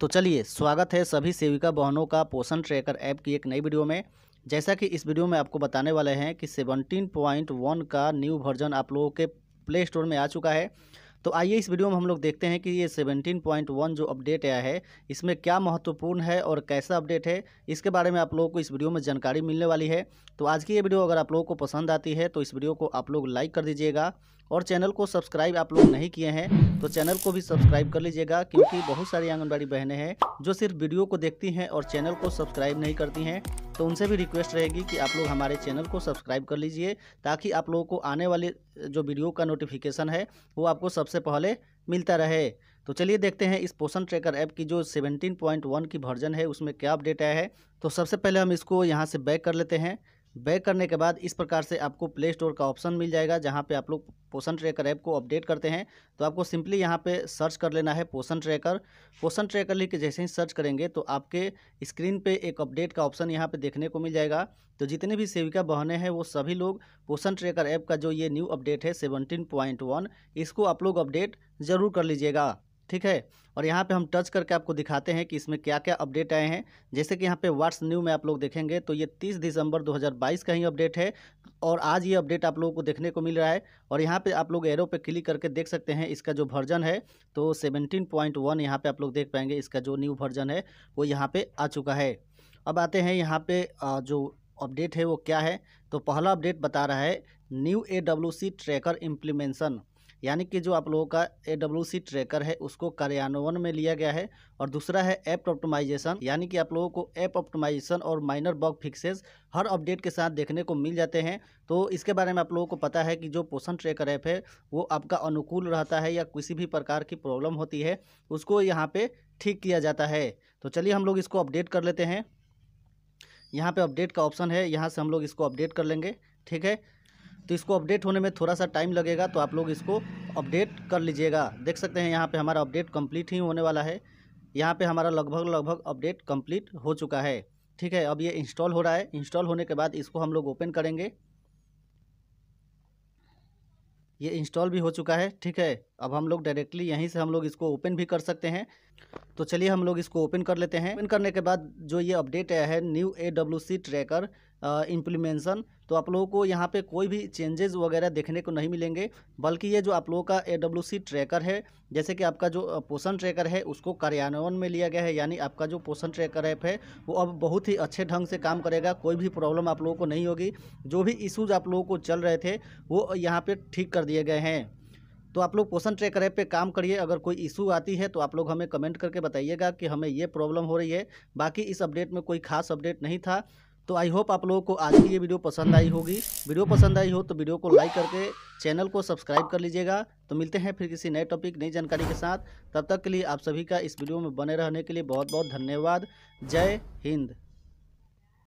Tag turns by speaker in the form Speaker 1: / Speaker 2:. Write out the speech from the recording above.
Speaker 1: तो चलिए स्वागत है सभी सेविका बहनों का पोषण ट्रैकर ऐप की एक नई वीडियो में जैसा कि इस वीडियो में आपको बताने वाले हैं कि 17.1 का न्यू वर्जन आप लोगों के प्ले स्टोर में आ चुका है तो आइए इस वीडियो में हम लोग देखते हैं कि ये 17.1 जो अपडेट आया है इसमें क्या महत्वपूर्ण है और कैसा अपडेट है इसके बारे में आप लोगों को इस वीडियो में जानकारी मिलने वाली है तो आज की ये वीडियो अगर आप लोगों को पसंद आती है तो इस वीडियो को आप लोग लाइक कर दीजिएगा और चैनल को सब्सक्राइब आप लोग नहीं किए हैं तो चैनल को भी सब्सक्राइब कर लीजिएगा क्योंकि बहुत सारी आंगनबाड़ी बहनें हैं जो सिर्फ वीडियो को देखती हैं और चैनल को सब्सक्राइब नहीं करती हैं तो उनसे भी रिक्वेस्ट रहेगी कि आप लोग हमारे चैनल को सब्सक्राइब कर लीजिए ताकि आप लोगों को आने वाले जो वीडियो का नोटिफिकेशन है वो आपको सबसे पहले मिलता रहे तो चलिए देखते हैं इस पोषण ट्रैकर ऐप की जो 17.1 की वर्जन है उसमें क्या अपडेट आया है तो सबसे पहले हम इसको यहाँ से बैक कर लेते हैं बैक करने के बाद इस प्रकार से आपको प्ले स्टोर का ऑप्शन मिल जाएगा जहाँ पे आप लोग पोषण ट्रैकर ऐप को अपडेट करते हैं तो आपको सिंपली यहाँ पे सर्च कर लेना है पोषण ट्रैकर पोषण ट्रैकर लिख के जैसे ही सर्च करेंगे तो आपके स्क्रीन पे एक अपडेट का ऑप्शन यहाँ पे देखने को मिल जाएगा तो जितने भी सेविका बहने हैं वो सभी लोग पोषण ट्रैकर ऐप का जो ये न्यू अपडेट है सेवनटीन इसको आप लोग अपडेट ज़रूर कर लीजिएगा ठीक है और यहाँ पे हम टच करके आपको दिखाते हैं कि इसमें क्या क्या अपडेट आए हैं जैसे कि यहाँ पे व्हाट्स न्यू में आप लोग देखेंगे तो ये 30 दिसंबर 2022 का ही अपडेट है और आज ये अपडेट आप लोगों को देखने को मिल रहा है और यहाँ पे आप लोग एरो पे क्लिक करके देख सकते हैं इसका जो वर्जन है तो सेवनटीन पॉइंट यहाँ पर आप लोग देख पाएंगे इसका जो न्यू वर्जन है वो यहाँ पर आ चुका है अब आते हैं यहाँ पर जो अपडेट है वो क्या है तो पहला अपडेट बता रहा है न्यू ए ट्रैकर इम्प्लीमेंसन यानी कि जो आप लोगों का ए डब्ल्यू सी ट्रैकर है उसको कार्यान्वयन में लिया गया है और दूसरा है ऐप ऑप्टिमाइजेशन यानी कि आप लोगों को ऐप ऑप्टिमाइजेशन और माइनर बॉग फिक्सेस हर अपडेट के साथ देखने को मिल जाते हैं तो इसके बारे में आप लोगों को पता है कि जो पोषण ट्रैकर ऐप है वो आपका अनुकूल रहता है या किसी भी प्रकार की प्रॉब्लम होती है उसको यहाँ पर ठीक किया जाता है तो चलिए हम लोग इसको अपडेट कर लेते हैं यहाँ पर अपडेट का ऑप्शन है यहाँ से हम लोग इसको अपडेट कर लेंगे ठीक है तो इसको अपडेट होने में थोड़ा सा टाइम लगेगा तो आप लोग इसको अपडेट कर लीजिएगा देख सकते हैं यहाँ पे हमारा अपडेट कंप्लीट ही होने वाला है यहाँ पे हमारा लगभग लगभग अपडेट कंप्लीट हो चुका है ठीक है अब ये इंस्टॉल हो रहा है इंस्टॉल होने के बाद इसको हम लोग ओपन करेंगे ये इंस्टॉल भी हो चुका है ठीक है अब हम लोग डायरेक्टली यहीं से हम लोग इसको ओपन भी कर सकते हैं तो चलिए हम लोग इसको ओपन कर लेते हैं ओपन करने के बाद जो ये अपडेट आया है न्यू ए सी ट्रैकर इम्प्लीमेंसन तो आप लोगों को यहाँ पे कोई भी चेंजेस वगैरह देखने को नहीं मिलेंगे बल्कि ये जो आप लोगों का ए ट्रैकर है जैसे कि आपका जो पोषण ट्रैकर है उसको कार्यान्वयन में लिया गया है यानी आपका जो पोषण ट्रैकर ऐप है वो अब बहुत ही अच्छे ढंग से काम करेगा कोई भी प्रॉब्लम आप लोगों को नहीं होगी जो भी इशूज़ आप लोगों को चल रहे थे वो यहाँ पर ठीक कर दिए गए हैं तो आप लोग पोषण ट्रैकर ऐप पे काम करिए अगर कोई इशू आती है तो आप लोग हमें कमेंट करके बताइएगा कि हमें ये प्रॉब्लम हो रही है बाकी इस अपडेट में कोई खास अपडेट नहीं था तो आई होप आप लोगों को आज की ये वीडियो पसंद आई होगी वीडियो पसंद आई हो तो वीडियो को लाइक करके चैनल को सब्सक्राइब कर लीजिएगा तो मिलते हैं फिर किसी नए टॉपिक नई जानकारी के साथ तब तक के लिए आप सभी का इस वीडियो में बने रहने के लिए बहुत बहुत धन्यवाद जय हिंद